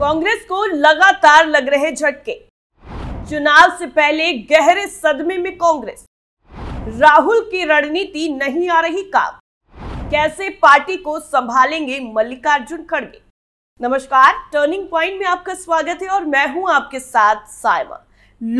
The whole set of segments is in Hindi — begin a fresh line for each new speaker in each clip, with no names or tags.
कांग्रेस को लगातार लग रहे झटके चुनाव से पहले गहरे सदमे में कांग्रेस राहुल की रणनीति नहीं आ रही काम कैसे पार्टी को संभालेंगे मल्लिकार्जुन खड़गे नमस्कार टर्निंग पॉइंट में आपका स्वागत है और मैं हूं आपके साथ सायमा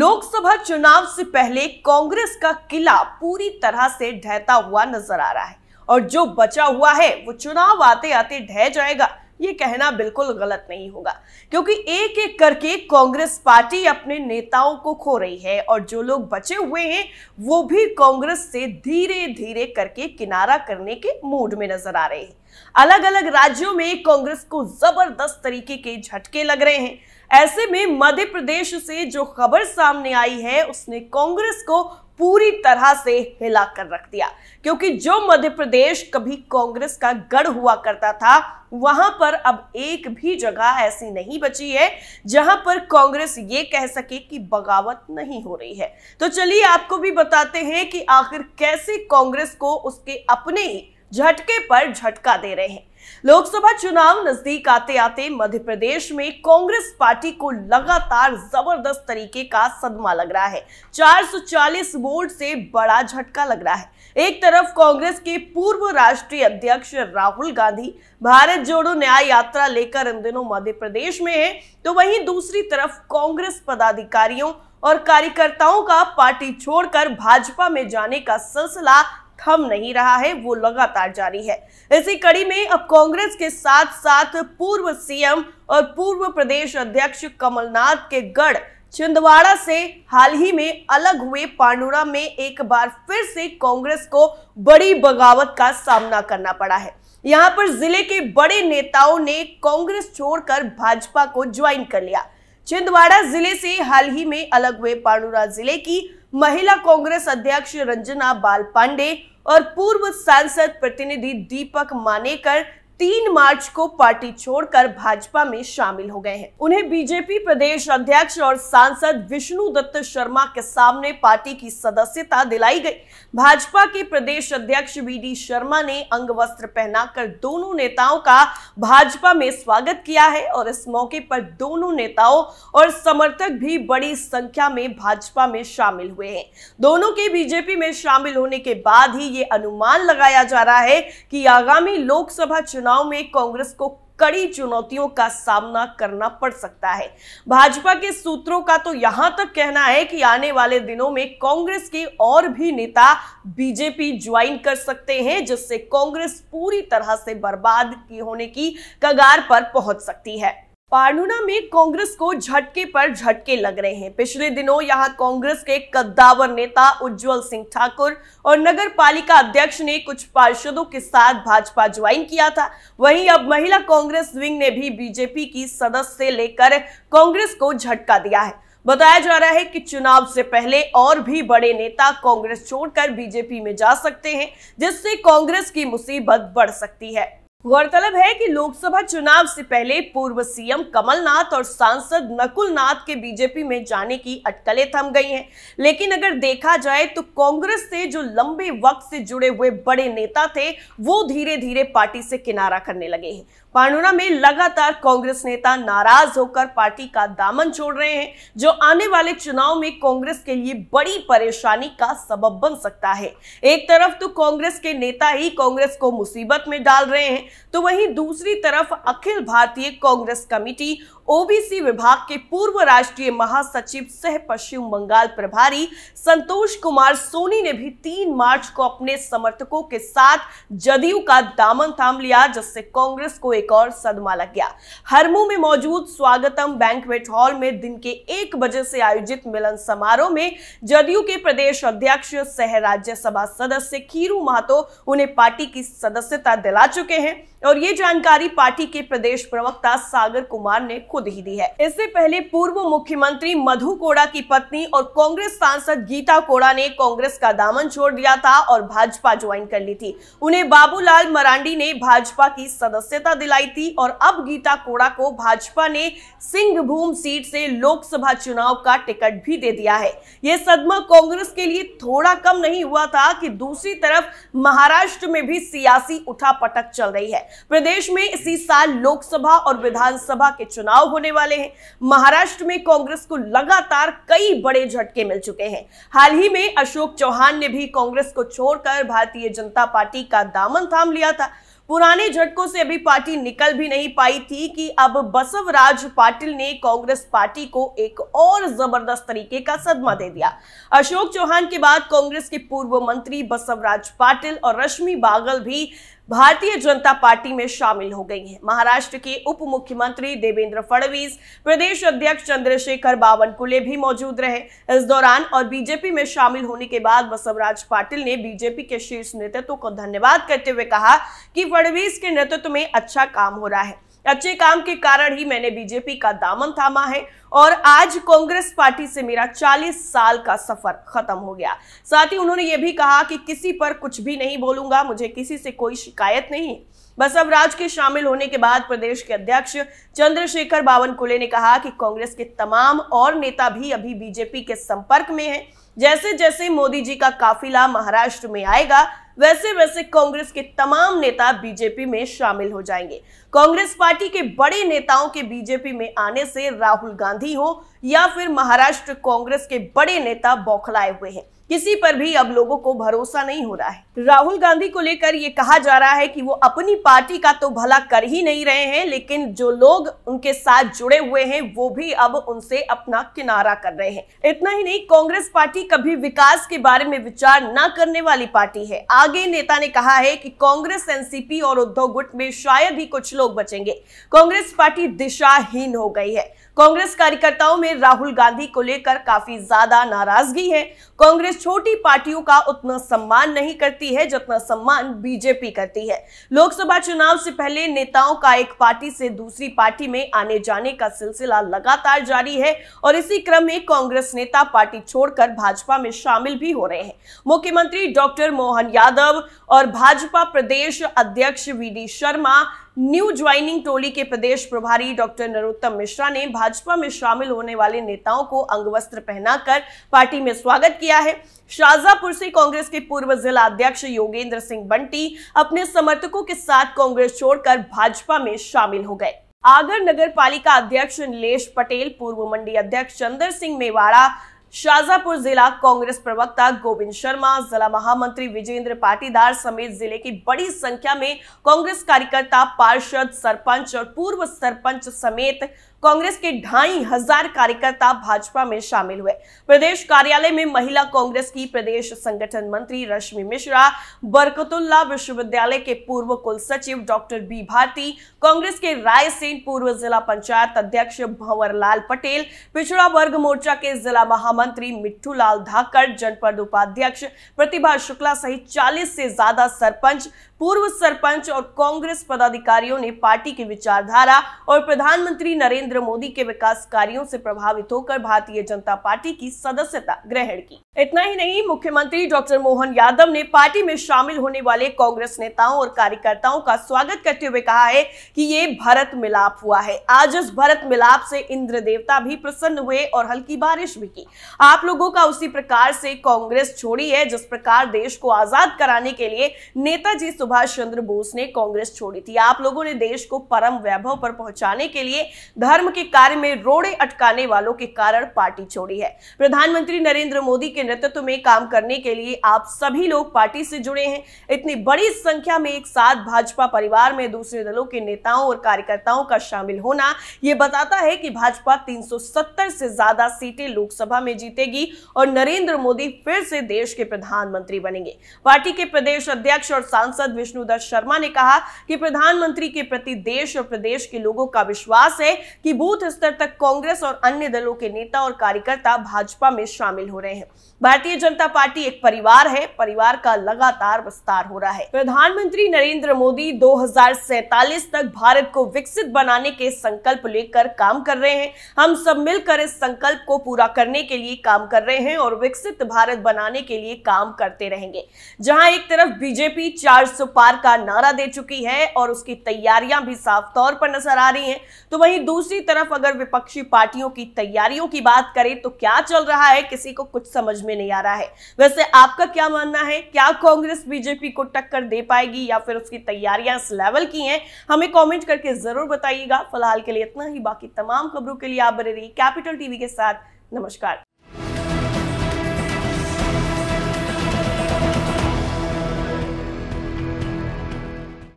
लोकसभा चुनाव से पहले कांग्रेस का किला पूरी तरह से ढहता हुआ नजर आ रहा है और जो बचा हुआ है वो चुनाव आते आते ढह जाएगा ये कहना बिल्कुल गलत नहीं होगा क्योंकि एक एक करके कांग्रेस पार्टी अपने नेताओं को खो रही है और जो लोग बचे हुए हैं वो भी कांग्रेस से धीरे धीरे करके किनारा करने के मूड में नजर आ रहे हैं अलग अलग राज्यों में कांग्रेस को जबरदस्त तरीके के झटके लग रहे हैं ऐसे में मध्य प्रदेश से जो खबर सामने आई है उसने कांग्रेस को पूरी तरह से हिला कर रख दिया क्योंकि जो मध्य प्रदेश कभी कांग्रेस का गढ़ हुआ करता था वहां पर अब एक भी जगह ऐसी नहीं बची है जहां पर कांग्रेस ये कह सके कि बगावत नहीं हो रही है तो चलिए आपको भी बताते हैं कि आखिर कैसे कांग्रेस को उसके अपने ही झटके पर झटका दे रहे हैं लोकसभा चुनाव नजदीक आते आते मध्य प्रदेश में कांग्रेस पार्टी को लगातार जबरदस्त तरीके का सदमा लग रहा है 440 वोट से बड़ा झटका लग रहा है एक तरफ कांग्रेस के पूर्व राष्ट्रीय अध्यक्ष राहुल गांधी भारत जोड़ो न्याय यात्रा लेकर इन दिनों मध्य प्रदेश में है तो वहीं दूसरी तरफ कांग्रेस पदाधिकारियों और कार्यकर्ताओं का पार्टी छोड़कर भाजपा में जाने का सिलसिला थम नहीं रहा है वो लगातार जारी है इसी कड़ी में अब कांग्रेस के साथ साथ पूर्व सीएम और पूर्व प्रदेश अध्यक्ष कमलनाथ के गढ़ छिंदवाड़ा से हाल ही में अलग हुए पांडुरा में एक बार फिर से कांग्रेस को बड़ी बगावत का सामना करना पड़ा है यहां पर जिले के बड़े नेताओं ने कांग्रेस छोड़कर भाजपा को ज्वाइन कर लिया छिंदवाड़ा जिले से हाल ही में अलग हुए पांडुरा जिले की महिला कांग्रेस अध्यक्ष रंजना बाल पांडे और पूर्व सांसद प्रतिनिधि दीपक मानेकर तीन मार्च को पार्टी छोड़कर भाजपा में शामिल हो गए हैं उन्हें बीजेपी प्रदेश अध्यक्ष और सांसद विष्णु दत्त शर्मा के सामने पार्टी की सदस्यता दिलाई गई भाजपा के प्रदेश अध्यक्ष बी डी शर्मा ने अंग वस्त्र पहनाकर दोनों नेताओं का भाजपा में स्वागत किया है और इस मौके पर दोनों नेताओं और समर्थक भी बड़ी संख्या में भाजपा में शामिल हुए हैं दोनों के बीजेपी में शामिल होने के बाद ही ये अनुमान लगाया जा रहा है कि आगामी लोकसभा चुनाव चुनाव में कांग्रेस को कड़ी चुनौतियों का सामना करना पड़ सकता है भाजपा के सूत्रों का तो यहां तक कहना है कि आने वाले दिनों में कांग्रेस के और भी नेता बीजेपी ज्वाइन कर सकते हैं जिससे कांग्रेस पूरी तरह से बर्बाद की होने की कगार पर पहुंच सकती है पारनुना में कांग्रेस को झटके पर झटके लग रहे हैं पिछले दिनों यहां कांग्रेस के कद्दावर नेता उज्जवल सिंह ठाकुर और नगर पालिका अध्यक्ष ने कुछ पार्षदों के साथ भाजपा ज्वाइन किया था वहीं अब महिला कांग्रेस विंग ने भी बीजेपी की सदस्य लेकर कांग्रेस को झटका दिया है बताया जा रहा है कि चुनाव से पहले और भी बड़े नेता कांग्रेस छोड़कर बीजेपी में जा सकते हैं जिससे कांग्रेस की मुसीबत बढ़ सकती है गौरतलब है कि लोकसभा चुनाव से पहले पूर्व सीएम कमलनाथ और सांसद नकुल नाथ के बीजेपी में जाने की अटकलें थम गई हैं लेकिन अगर देखा जाए तो कांग्रेस से जो लंबे वक्त से जुड़े हुए बड़े नेता थे वो धीरे धीरे पार्टी से किनारा करने लगे हैं पांडुना में लगातार कांग्रेस नेता नाराज होकर पार्टी का दामन छोड़ रहे हैं जो आने वाले चुनाव में कांग्रेस के लिए बड़ी परेशानी का सबब बन सकता है एक तरफ तो कांग्रेस के नेता ही कांग्रेस को मुसीबत में डाल रहे हैं तो वहीं दूसरी तरफ अखिल भारतीय कांग्रेस कमेटी ओबीसी विभाग के पूर्व राष्ट्रीय महासचिव सह पश्चिम बंगाल प्रभारी संतोष कुमार सोनी ने भी तीन मार्च को अपने समर्थकों के साथ जदयू का दामन थाम लिया जिससे कांग्रेस को एक और सदमा लग गया हरमू में मौजूद स्वागतम बैंकवेट हॉल में दिन के एक बजे से आयोजित मिलन समारोह में जदयू के प्रदेश अध्यक्ष सह राज्यसभा सदस्य खीरू महातो उन्हें पार्टी की सदस्यता दिला चुके हैं और ये जानकारी पार्टी के प्रदेश प्रवक्ता सागर कुमार ने खुद ही दी है इससे पहले पूर्व मुख्यमंत्री मधु कोड़ा की पत्नी और कांग्रेस सांसद गीता कोड़ा ने कांग्रेस का दामन छोड़ दिया था और भाजपा ज्वाइन कर ली थी उन्हें बाबूलाल मरांडी ने भाजपा की सदस्यता दिला दिलाई थी और अब गीता कोड़ा को भाजपा ने सिंहभूम सीट से लोकसभा चुनाव का टिकट भी दे दिया है यह सदमा कांग्रेस के लिए थोड़ा कम नहीं हुआ था कि दूसरी तरफ महाराष्ट्र में भी सियासी उठापटक चल रही है प्रदेश में इसी साल लोकसभा और विधानसभा के चुनाव होने वाले हैं महाराष्ट्र में कांग्रेस को लगातार कई बड़े झटके मिल चुके हैं हाल ही में अशोक चौहान ने भी कांग्रेस को छोड़कर भारतीय जनता पार्टी का दामन थाम लिया था पुराने झटकों से अभी पार्टी निकल भी नहीं पाई थी कि अब बसवराज पाटिल ने कांग्रेस पार्टी को एक और जबरदस्त तरीके का सदमा दे दिया अशोक चौहान के बाद कांग्रेस के पूर्व मंत्री बसवराज पाटिल और रश्मि बागल भी भारतीय जनता पार्टी में शामिल हो गई हैं महाराष्ट्र के उप मुख्यमंत्री देवेंद्र फडणवीस प्रदेश अध्यक्ष चंद्रशेखर बावनकुले भी मौजूद रहे इस दौरान और बीजेपी में शामिल होने के बाद बसवराज पाटिल ने बीजेपी के शीर्ष नेतृत्व को धन्यवाद करते हुए कहा कि फडणवीस के नेतृत्व में अच्छा काम हो रहा है अच्छे काम के कारण ही मैंने बीजेपी का दामन थामा है और आज कांग्रेस पार्टी से मेरा 40 साल का सफर खत्म हो गया साथ ही उन्होंने ये भी कहा कि किसी पर कुछ भी नहीं बोलूंगा मुझे किसी से कोई शिकायत नहीं बस अब राज के शामिल होने के बाद प्रदेश के अध्यक्ष चंद्रशेखर बावनकुले ने कहा कि कांग्रेस के तमाम और नेता भी अभी बीजेपी के संपर्क में हैं जैसे जैसे मोदी जी का काफिला महाराष्ट्र में आएगा वैसे वैसे कांग्रेस के तमाम नेता बीजेपी में शामिल हो जाएंगे कांग्रेस पार्टी के बड़े नेताओं के बीजेपी में आने से राहुल गांधी हो या फिर महाराष्ट्र कांग्रेस के बड़े नेता बौखलाए हुए हैं किसी पर भी अब लोगों को भरोसा नहीं हो रहा है राहुल गांधी को लेकर ये कहा जा रहा है कि वो अपनी पार्टी का तो भला कर ही नहीं रहे हैं लेकिन जो लोग उनके साथ जुड़े हुए हैं वो भी अब उनसे अपना किनारा कर रहे हैं इतना ही नहीं कांग्रेस पार्टी कभी विकास के बारे में विचार न करने वाली पार्टी है आगे नेता ने कहा है कि कांग्रेस एनसीपी और उद्धव गुट में शायद ही कुछ लोग बचेंगे कांग्रेस पार्टी दिशाहीन हो गई है कांग्रेस कार्यकर्ताओं में राहुल गांधी को लेकर काफी ज्यादा नाराजगी है कांग्रेस छोटी पार्टियों का उतना सम्मान नहीं करती है जितना सम्मान बीजेपी करती है लोकसभा चुनाव से पहले नेताओं का एक पार्टी से दूसरी पार्टी में आने जाने का सिलसिला लगातार जारी है और इसी क्रम में कांग्रेस नेता पार्टी छोड़कर भाजपा में शामिल भी हो रहे हैं मुख्यमंत्री डॉक्टर मोहन यादव और भाजपा प्रदेश अध्यक्ष वी शर्मा न्यू ज्वाइनिंग टोली के प्रदेश प्रभारी डॉक्टर नरोत्तम मिश्रा ने भाजपा में शामिल होने वाले नेताओं को अंगवस्त्र पहनाकर पार्टी में स्वागत किया है शाहजापुर से कांग्रेस के पूर्व जिला अध्यक्ष योगेंद्र सिंह बंटी अपने समर्थकों के साथ कांग्रेस छोड़कर भाजपा में शामिल हो गए आगर नगर पालिका अध्यक्ष नीलेष पटेल पूर्व मंडी अध्यक्ष चंद्र सिंह मेवाड़ा शाजापुर जिला कांग्रेस प्रवक्ता गोविंद शर्मा जिला महामंत्री विजेंद्र पाटीदार समेत जिले की बड़ी संख्या में कांग्रेस कार्यकर्ता पार्षद सरपंच और पूर्व सरपंच समेत कांग्रेस के ढाई हजार कार्यकर्ता भाजपा में शामिल हुए प्रदेश कार्यालय में महिला कांग्रेस की प्रदेश संगठन मंत्री रश्मि मिश्रा बरकतुल्ला विश्वविद्यालय के पूर्व कुल सचिव डॉक्टर बी भारती कांग्रेस के रायसेन पूर्व जिला पंचायत अध्यक्ष भंवर पटेल पिछड़ा वर्ग मोर्चा के जिला महामंत्री मिट्टू लाल धाकड़ जनपद उपाध्यक्ष प्रतिभा शुक्ला सहित 40 से ज्यादा सरपंच पूर्व सरपंच और कांग्रेस पदाधिकारियों ने पार्टी की विचारधारा और प्रधानमंत्री नरेंद्र नरेंद्र मोदी के विकास कार्यों से प्रभावित होकर भारतीय जनता पार्टी की सदस्यता ग्रहण की इतना ही नहीं मुख्यमंत्री डॉक्टर मोहन यादव ने पार्टी में शामिल होने वाले कांग्रेस नेताओं और कार्यकर्ताओं का स्वागत करते हुए कहा है कि ये भारत मिलाप हुआ है आज इस भारत मिलाप से इंद्र देवता भी प्रसन्न हुए और हल्की बारिश भी की आप लोगों का उसी प्रकार से कांग्रेस छोड़ी है जिस प्रकार देश को आजाद कराने के लिए नेताजी सुभाष चंद्र बोस ने कांग्रेस छोड़ी थी आप लोगों ने देश को परम वैभव पर पहुंचाने के लिए धर्म धर्म के कार्य में रोड़े अटकाने वालों के कारण पार्टी छोड़ी है प्रधानमंत्री नरेंद्र मोदी के नेतृत्व में काम करने के लिए आप सभी लोग पार्टी से जुड़े हैं इतनी बड़ी संख्या में एक साथ भाजपा परिवार में दूसरे दलों के नेताओं और कार्यकर्ताओं का शामिल होना यह बताता है कि भाजपा 370 से ज्यादा सीटें लोकसभा में जीतेगी और नरेंद्र मोदी फिर से देश के प्रधानमंत्री बनेंगे पार्टी के प्रदेश अध्यक्ष और सांसद विष्णुदत्त शर्मा ने कहा कि प्रधानमंत्री के प्रति देश और प्रदेश के लोगों का विश्वास है कि कि बूथ स्तर तक कांग्रेस और अन्य दलों के नेता और कार्यकर्ता भाजपा में शामिल हो रहे हैं भारतीय जनता पार्टी एक परिवार है परिवार का लगातार विस्तार हो रहा है प्रधानमंत्री नरेंद्र मोदी दो तक भारत को विकसित बनाने के संकल्प लेकर काम कर रहे हैं हम सब मिलकर इस संकल्प को पूरा करने के लिए काम कर रहे हैं और विकसित भारत बनाने के लिए काम करते रहेंगे जहां एक तरफ बीजेपी चार पार का नारा दे चुकी है और उसकी तैयारियां भी साफ तौर पर नजर आ रही है तो वही दूसरी दूसरी तरफ अगर विपक्षी पार्टियों की तैयारियों की बात करें तो क्या चल रहा है किसी को कुछ समझ में नहीं आ रहा है वैसे आपका क्या मानना है क्या कांग्रेस बीजेपी को टक्कर दे पाएगी या फिर उसकी तैयारियां इस लेवल की हैं हमें कॉमेंट करके जरूर बताइएगा फिलहाल के लिए इतना ही बाकी तमाम खबरों के लिए आप बने रही कैपिटल टीवी के साथ नमस्कार